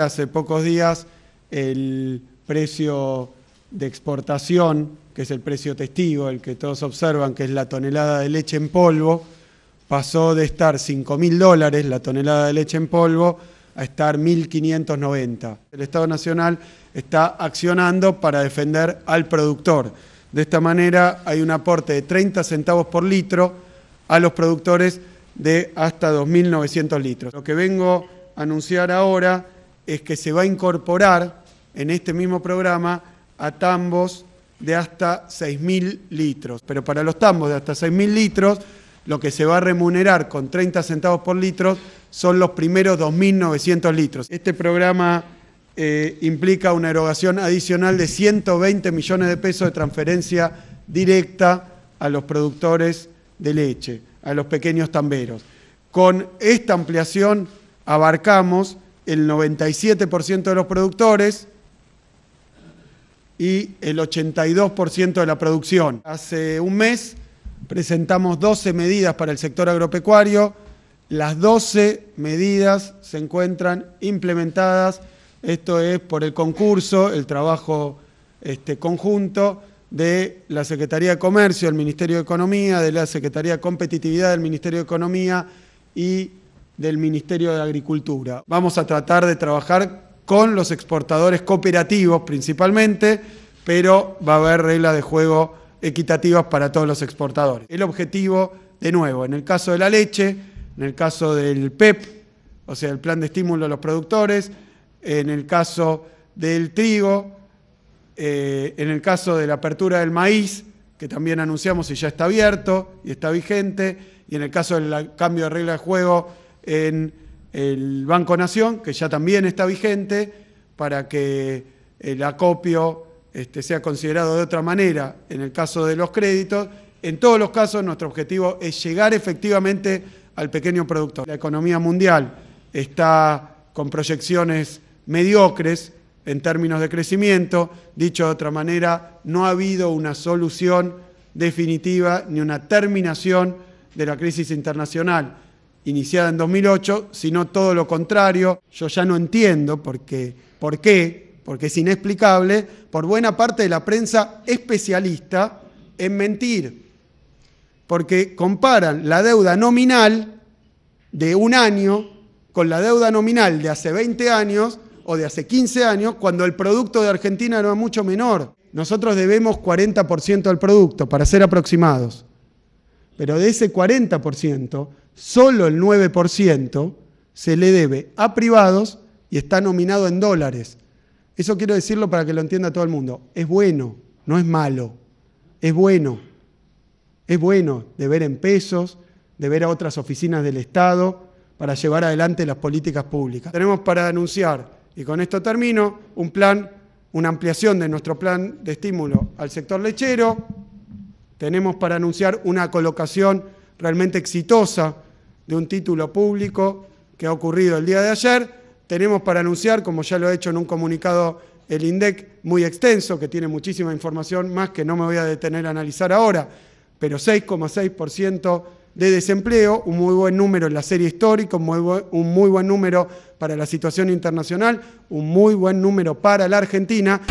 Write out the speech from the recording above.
hace pocos días el precio de exportación, que es el precio testigo, el que todos observan, que es la tonelada de leche en polvo, pasó de estar 5.000 dólares la tonelada de leche en polvo a estar 1.590. El Estado Nacional está accionando para defender al productor. De esta manera hay un aporte de 30 centavos por litro a los productores de hasta 2.900 litros. Lo que vengo a anunciar ahora es que se va a incorporar en este mismo programa a tambos de hasta 6.000 litros. Pero para los tambos de hasta 6.000 litros, lo que se va a remunerar con 30 centavos por litro son los primeros 2.900 litros. Este programa eh, implica una erogación adicional de 120 millones de pesos de transferencia directa a los productores de leche, a los pequeños tamberos. Con esta ampliación abarcamos el 97% de los productores y el 82% de la producción. Hace un mes presentamos 12 medidas para el sector agropecuario. Las 12 medidas se encuentran implementadas. Esto es por el concurso, el trabajo este, conjunto de la Secretaría de Comercio, del Ministerio de Economía, de la Secretaría de Competitividad del Ministerio de Economía y del Ministerio de Agricultura. Vamos a tratar de trabajar con los exportadores cooperativos principalmente, pero va a haber reglas de juego equitativas para todos los exportadores. El objetivo, de nuevo, en el caso de la leche, en el caso del PEP, e o sea, el plan de estímulo a los productores, en el caso del trigo, eh, en el caso de la apertura del maíz, que también anunciamos y ya está abierto y está vigente, y en el caso del cambio de regla de juego en el Banco Nación, que ya también está vigente, para que el acopio este, sea considerado de otra manera en el caso de los créditos. En todos los casos, nuestro objetivo es llegar efectivamente al pequeño productor. La economía mundial está con proyecciones mediocres en términos de crecimiento. Dicho de otra manera, no ha habido una solución definitiva ni una terminación de la crisis internacional iniciada en 2008, sino todo lo contrario. Yo ya no entiendo por qué, porque es inexplicable, por buena parte de la prensa especialista en mentir, porque comparan la deuda nominal de un año con la deuda nominal de hace 20 años o de hace 15 años, cuando el producto de Argentina era mucho menor. Nosotros debemos 40% al producto, para ser aproximados. Pero de ese 40%, solo el 9% se le debe a privados y está nominado en dólares. Eso quiero decirlo para que lo entienda todo el mundo. Es bueno, no es malo. Es bueno. Es bueno de ver en pesos, de ver a otras oficinas del Estado para llevar adelante las políticas públicas. Tenemos para anunciar, y con esto termino, un plan, una ampliación de nuestro plan de estímulo al sector lechero. Tenemos para anunciar una colocación realmente exitosa de un título público que ha ocurrido el día de ayer. Tenemos para anunciar, como ya lo he hecho en un comunicado el INDEC muy extenso, que tiene muchísima información más que no me voy a detener a analizar ahora, pero 6,6% de desempleo, un muy buen número en la serie histórica, un muy, buen, un muy buen número para la situación internacional, un muy buen número para la Argentina.